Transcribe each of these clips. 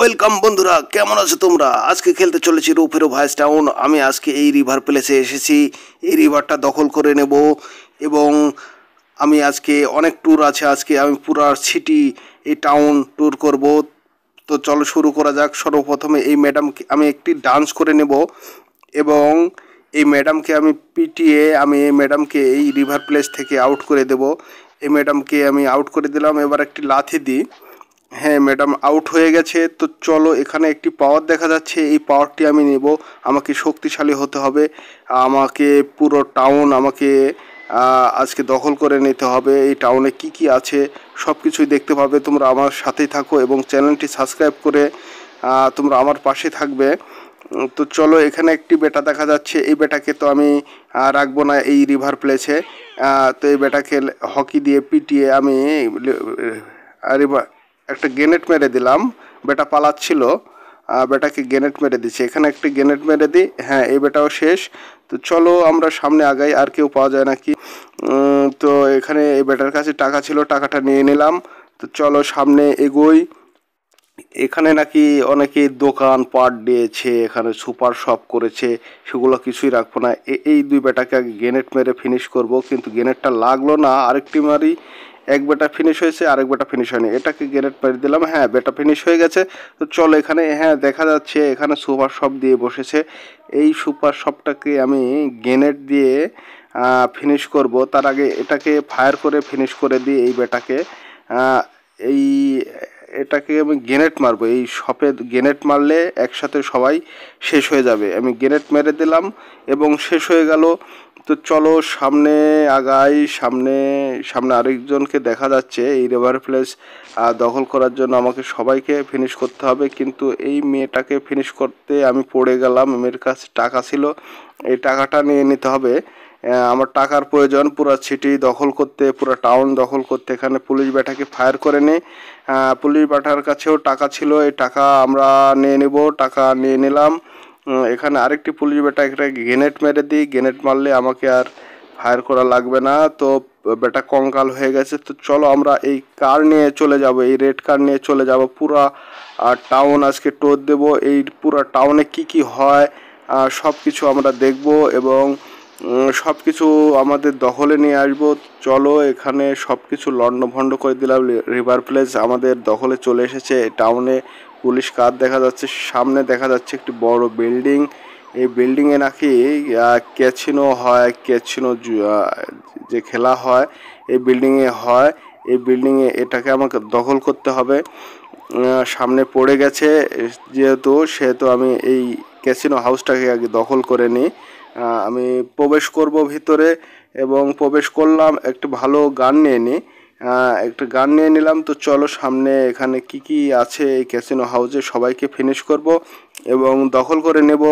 welcome বন্ধুরা কেমন আছো তোমরা আজকে খেলতে চলেছি রোফেরো ভাইস টাউন আমি আজকে এই রিভার প্লেসে এসেছি এই রিভারটা দখল করে নেব এবং আমি আজকে অনেক ট্যুর আছে আজকে আমি পুরো সিটি এই টাউন ট্যুর করব তো চলো শুরু করা যাক সর্বপ্রথমে এই ম্যাডামকে আমি একটি ডান্স করে নেব এবং এই ম্যাডামকে আমি পিটিয়ে আমি এই ম্যাডামকে এই রিভার প্লেস থেকে আউট করে দেব এই ম্যাডামকে আমি আউট করে দিলাম এবার একটি লাথি দিই হ্যাঁ ম্যাডাম আউট হয়ে গেছে তো চলো এখানে একটি পাওয়ার দেখা যাচ্ছে এই পাওয়ারটি আমি নেব আমাকে শক্তিশালী হতে হবে আমাকে পুরো টাউন আমাকে আজকে দখল করে নিতে হবে এই টাউনে কি কি আছে সব কিছুই দেখতে পাবে তোমরা আমার সাথেই থাকো এবং চ্যানেলটি সাবস্ক্রাইব করে তোমরা আমার পাশে থাকবে তো চলো এখানে একটি বেটা দেখা যাচ্ছে এই বেটাকে তো আমি রাখবো না এই রিভার প্লেসে তো এই বেটাকে হকি দিয়ে পিটিয়ে আমি রিভার একটা গ্রেনেড মেরে দিলাম বেটা পালাচ্ছিল বেটাকে গ্রেনেড মেরে দিচ্ছে এখানে একটি গ্রেনেড মেরে দিই হ্যাঁ এই বেটাও শেষ তো চলো আমরা সামনে আগাই আর কেউ পাওয়া যায় নাকি তো এখানে এই বেটার কাছে টাকা ছিল টাকাটা নিয়ে নিলাম তো চলো সামনে এগোই এখানে নাকি অনেকে দোকান পাট দিয়েছে এখানে সুপার শপ করেছে সেগুলো কিছুই রাখবো না এই দুই বেটাকে আগে গ্রেনেড মেরে ফিনিশ করব কিন্তু গ্রেনেডটা লাগলো না আরেকটি মারি এক বেটা ফিনিশ হয়েছে আরেক বেটা ফিনিশ হয়নি এটাকে গ্রেড পাড়ি দিলাম হ্যাঁ বেটা ফিনিশ হয়ে গেছে তো চলো এখানে হ্যাঁ দেখা যাচ্ছে এখানে সুপার শপ দিয়ে বসেছে এই সুপার শপটাকে আমি গেনেট দিয়ে ফিনিশ করব তার আগে এটাকে ফায়ার করে ফিনিশ করে দিই এই বেটাকে এই এটাকে আমি গেনেট মারবো এই শপে গেনেট মারলে একসাথে সবাই শেষ হয়ে যাবে আমি গ্রেনেড মেরে দিলাম এবং শেষ হয়ে গেল তো চলো সামনে আগাই সামনে সামনে আরেকজনকে দেখা যাচ্ছে এই রিভার প্লেস দখল করার জন্য আমাকে সবাইকে ফিনিশ করতে হবে কিন্তু এই মেয়েটাকে ফিনিশ করতে আমি পড়ে গেলাম মেয়ের কাছে টাকা ছিল এই টাকাটা নিয়ে নিতে হবে আমার টাকার প্রয়োজন পুরো সিটি দখল করতে পুরো টাউন দখল করতে এখানে পুলিশ ব্যাটাকে ফায়ার করে নেই পুলিশ ব্যাটার কাছেও টাকা ছিল এই টাকা আমরা নিয়ে নেব টাকা নিয়ে নিলাম এখানে আরেকটি পুলিশ বেটা একটা গ্রেনেড মেরে দিই গ্রেনেড মারলে আমাকে আর ফায়ার করা লাগবে না তো বেটা কঙ্কাল হয়ে গেছে তো চলো আমরা এই কার নিয়ে চলে যাব এই রেড কার নিয়ে চলে যাব পুরা টাউন আজকে টোর দেব এই পুরা টাউনে কি কি হয় সব কিছু আমরা দেখব এবং সব কিছু আমাদের দখলে নিয়ে আসবো চলো এখানে সব কিছু লণ্ডভণ্ড করে দিলাম রিভার প্লেস আমাদের দখলে চলে এসেছে টাউনে পুলিশ কার দেখা যাচ্ছে সামনে দেখা যাচ্ছে একটি বড় বিল্ডিং এই বিল্ডিংয়ে নাকি ক্যাচিনো হয় ক্যাচিনো যে খেলা হয় এই বিল্ডিংয়ে হয় এই বিল্ডিংয়ে এটাকে আমাকে দখল করতে হবে সামনে পড়ে গেছে যেহেতু সেহেতু আমি এই ক্যাসিনো হাউসটাকে আগে দখল করে নিই আমি প্রবেশ করব ভিতরে এবং প্রবেশ করলাম একটু ভালো গান নিয়ে নিই একটা গান নিয়ে নিলাম তো চলো সামনে এখানে কি কি আছে এই ক্যাসিনো হাউজে সবাইকে ফিনিশ করব এবং দখল করে নেব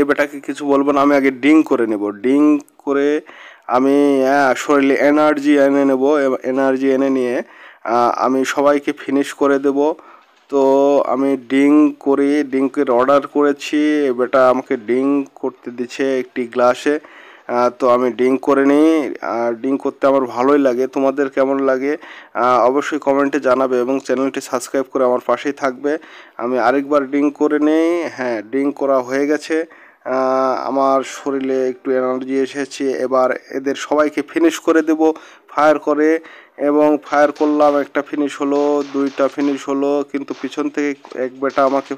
এ বেটাকে কিছু বলবো না আমি আগে ডিং করে নেব ডিং করে আমি শরীরে হ্যাঁ, এনার্জি এনে নেব এনার্জি এনে নিয়ে আমি সবাইকে ফিনিশ করে দেবো তো আমি ডিং করি ডিঙ্কের অর্ডার করেছি বেটা আমাকে ডিং করতে দিচ্ছে একটি গ্লাসে তো আমি ডিং করে নিই ডিং করতে আমার ভালোই লাগে তোমাদের কেমন লাগে অবশ্যই কমেন্টে জানাবে এবং চ্যানেলটি সাবস্ক্রাইব করে আমার পাশেই থাকবে আমি আরেকবার ডিং করে নিই হ্যাঁ ডিং করা হয়ে গেছে আমার শরীরে একটু এনার্জি এসেছে এবার এদের সবাইকে ফিনিশ করে দেব ফায়ার করে এবং ফায়ার করলাম একটা ফিনিশ হলো দুইটা ফিনিশ হলো কিন্তু পিছন থেকে এক বেটা আমাকে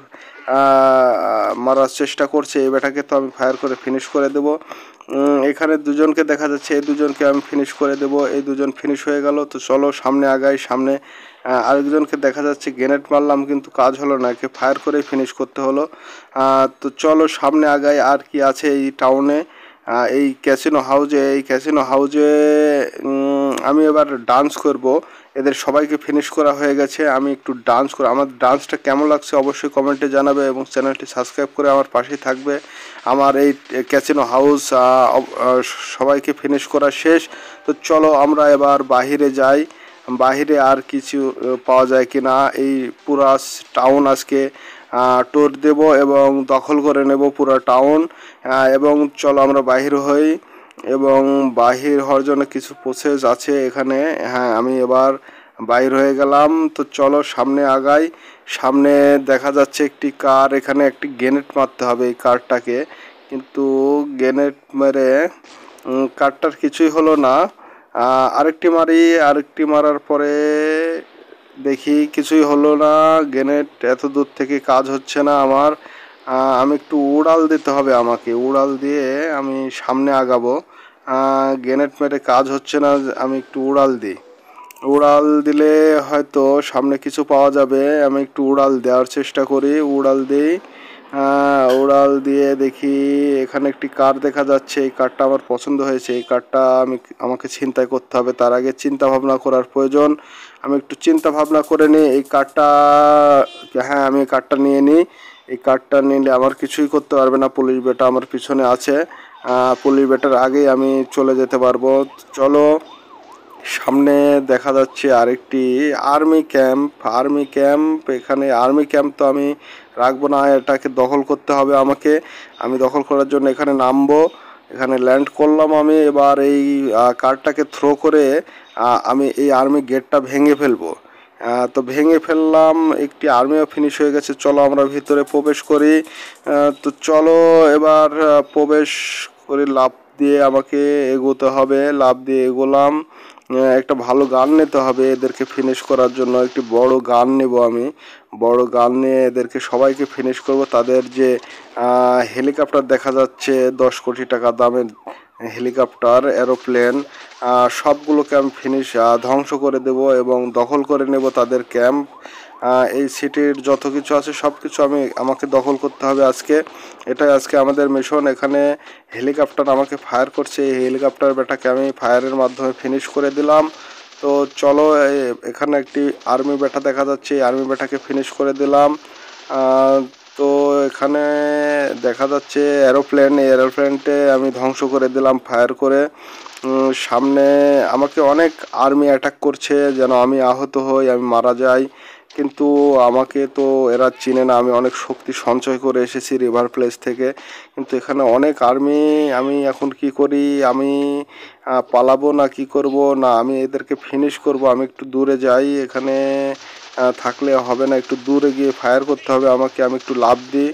মারার চেষ্টা করছে এই বেটাকে তো আমি ফায়ার করে ফিনিশ করে দেব এখানে দুজনকে দেখা যাচ্ছে এই দুজনকে আমি ফিনিশ করে দেব এই দুজন ফিনিশ হয়ে গেল তো চলো সামনে আগাই সামনে আরেকজনকে দেখা যাচ্ছে গ্রেনেড মারলাম কিন্তু কাজ হলো না একে ফায়ার করে ফিনিশ করতে হলো তো চলো সামনে আগাই আর কি আছে এই টাউনে এই ক্যাসিনো হাউজে এই ক্যাসিনো হাউজে আমি এবার ডান্স করব এদের সবাইকে ফিনিশ করা হয়ে গেছে আমি একটু ডান্স করি আমার ডান্সটা কেমন লাগছে অবশ্যই কমেন্টে জানাবে এবং চ্যানেলটি সাবস্ক্রাইব করে আমার পাশেই থাকবে আমার এই ক্যাসিনো হাউস সবাইকে ফিনিশ করা শেষ তো চলো আমরা এবার বাহিরে যাই বাহিরে আর কিছু পাওয়া যায় কি না এই পুরা টাউন আজকে টোর দেব এবং দখল করে নেব পুরো টাউন এবং চলো আমরা বাহির হই এবং বাহির হওয়ার জন্য কিছু প্রসেস আছে এখানে হ্যাঁ আমি এবার বাইর হয়ে গেলাম তো চলো সামনে আগাই সামনে দেখা যাচ্ছে একটি কার এখানে একটি গ্রেনেড মারতে হবে এই কারটাকে কিন্তু গ্রেনেড মেরে কারটার কিছুই হলো না আরেকটি মারি আরেকটি মারার পরে দেখি কিছুই হলো না গ্রেনেড এত দূর থেকে কাজ হচ্ছে না আমার আমি একটু উড়াল দিতে হবে আমাকে উড়াল দিয়ে আমি সামনে আগাবো গ্রেনেড মেটে কাজ হচ্ছে না আমি একটু উড়াল দিই উড়াল দিলে হয়তো সামনে কিছু পাওয়া যাবে আমি একটু উড়াল দেওয়ার চেষ্টা করি উড়াল দিই হ্যাঁ ওরাল দিয়ে দেখি এখানে একটি কার দেখা যাচ্ছে এই কারটা আমার পছন্দ হয়েছে এই কারটা আমি আমাকে ছিনতাই করতে হবে তার আগে চিন্তা ভাবনা করার প্রয়োজন আমি একটু চিন্তা ভাবনা করে নিই এই কারটা হ্যাঁ আমি কারটা নিয়ে নিই এই কার্ডটা নিলে আমার কিছুই করতে পারবে না পুলিশ বেটা আমার পিছনে আছে পুলিশ বেটার আগেই আমি চলে যেতে পারবো চলো সামনে দেখা যাচ্ছে আরেকটি আর্মি ক্যাম্প আর্মি ক্যাম্প এখানে আর্মি ক্যাম্প তো আমি রাখবো না এটাকে দখল করতে হবে আমাকে আমি দখল করার জন্য এখানে নামবো এখানে ল্যান্ড করলাম আমি এবার এই কার্ডটাকে থ্রো করে আমি এই আর্মি গেটটা ভেঙে ফেলবো তো ভেঙে ফেললাম একটি আর্মিও ফিনিশ হয়ে গেছে চলো আমরা ভিতরে প্রবেশ করি তো চলো এবার প্রবেশ করে লাভ দিয়ে আমাকে এগোতে হবে লাভ দিয়ে এগোলাম হ্যাঁ, একটা ভালো গান নিতে হবে এদেরকে ফিনিশ করার জন্য একটি বড় গান নেব আমি বড় গান নিয়ে এদেরকে সবাইকে ফিনিশ করব তাদের যে হেলিকপ্টার দেখা যাচ্ছে দশ কোটি টাকা দামের হেলিকপ্টার এরোপ্লেন সবগুলো ক্যাম্প ফিনিশ ধ্বংস করে দেব এবং দখল করে নেব তাদের ক্যাম্প এই সিটির যত কিছু আছে সব কিছু আমি আমাকে দখল করতে হবে আজকে এটাই আজকে আমাদের মিশন এখানে হেলিকপ্টার আমাকে ফায়ার করছে এই হেলিকপ্টার বেটাকে আমি ফায়ারের মাধ্যমে ফিনিশ করে দিলাম তো চলো এখানে একটি আর্মি বেটা দেখা যাচ্ছে এই আর্মি বেটাকে ফিনিশ করে দিলাম তো এখানে দেখা যাচ্ছে এরোপ্লেন এই এরোপ্লেনটে আমি ধ্বংস করে দিলাম ফায়ার করে সামনে আমাকে অনেক আর্মি অ্যাটাক করছে যেন আমি আহত হই আমি মারা যাই কিন্তু আমাকে তো এরা চিনে না আমি অনেক শক্তি সঞ্চয় করে এসেছি রিভার প্লেস থেকে কিন্তু এখানে অনেক আর্মি আমি এখন কি করি আমি পালাবো না কি করব না আমি এদেরকে ফিনিশ করব আমি একটু দূরে যাই এখানে থাকলে হবে না একটু দূরে গিয়ে ফায়ার করতে হবে আমাকে আমি একটু লাভ দিই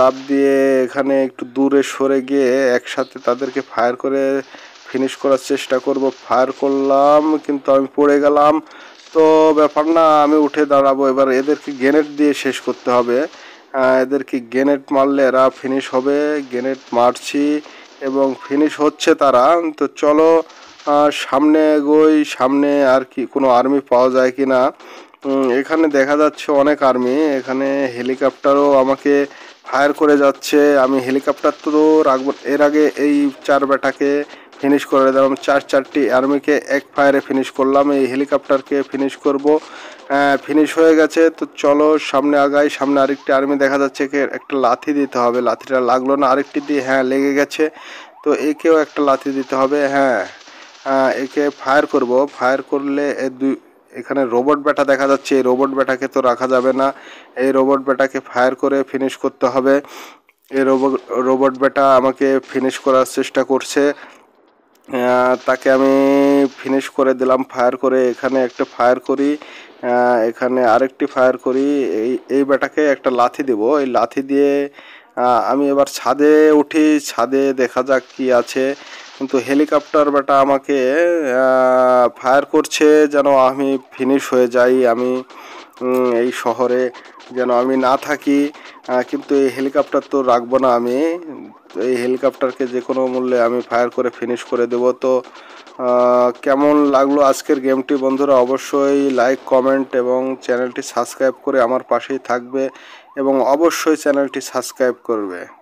লাভ দিয়ে এখানে একটু দূরে সরে গিয়ে একসাথে তাদেরকে ফায়ার করে ফিনিশ করার চেষ্টা করব ফায়ার করলাম কিন্তু আমি পড়ে গেলাম তো ব্যাপার না আমি উঠে দাঁড়াবো এবার এদেরকে গ্রেনেড দিয়ে শেষ করতে হবে এদেরকে গ্রেনেড মারলে এরা ফিনিশ হবে গ্রেনেড মারছি এবং ফিনিশ হচ্ছে তারা তো চলো সামনে এগোই সামনে আর কি কোনো আর্মি পাওয়া যায় কি না এখানে দেখা যাচ্ছে অনেক আর্মি এখানে হেলিকপ্টারও আমাকে ফায়ার করে যাচ্ছে আমি হেলিকপ্টার তো রাখবো এর আগে এই চার বেটাকে ফিনিশ করে দিলাম চার চারটি আর্মিকে এক ফায়ারে ফিনিশ করলাম এই হেলিকপ্টারকে ফিনিশ করব ফিনিশ হ্যাঁ, হয়ে গেছে তো চলো সামনে আগাই সামনে আরেকটি আর্মি দেখা যাচ্ছে একটা লাথি দিতে হবে লাথিটা লাগলো না আরেকটি দিয়ে হ্যাঁ লেগে গেছে তো একেও একটা লাথি দিতে হবে হ্যাঁ, হ্যাঁ একে ফায়ার করব ফায়ার করলে দুই এখানে রোবট ব্যাটা দেখা যাচ্ছে এই রোবট ব্যাটাকে তো রাখা যাবে না এই রোবট ব্যাটাকে ফায়ার করে ফিনিশ করতে হবে এই রোবট রোবট ব্যাটা আমাকে ফিনিশ করার চেষ্টা করছে তাকে আমি ফিনিশ করে দিলাম ফায়ার করে এখানে একটা ফায়ার করি এখানে আরেকটি ফায়ার করি এই এই বেটাকে একটা লাথি দেব এই লাথি দিয়ে আমি এবার ছাদে উঠি ছাদে দেখা যাক কি আছে কিন্তু হেলিকপ্টার বেটা আমাকে ফায়ার করছে যেন আমি ফিনিশ হয়ে যাই আমি এই শহরে যেন আমি না থাকি কিন্তু এই হেলিকপ্টার তো রাখবো না আমি এই হেলিকপ্টারকে যে কোনো মূল্যে আমি ফায়ার করে ফিনিশ করে দেব তো কেমন লাগলো আজকের গেমটি বন্ধুরা অবশ্যই লাইক কমেন্ট এবং চ্যানেলটি সাবস্ক্রাইব করে আমার পাশেই থাকবে এবং অবশ্যই চ্যানেলটি সাবস্ক্রাইব করবে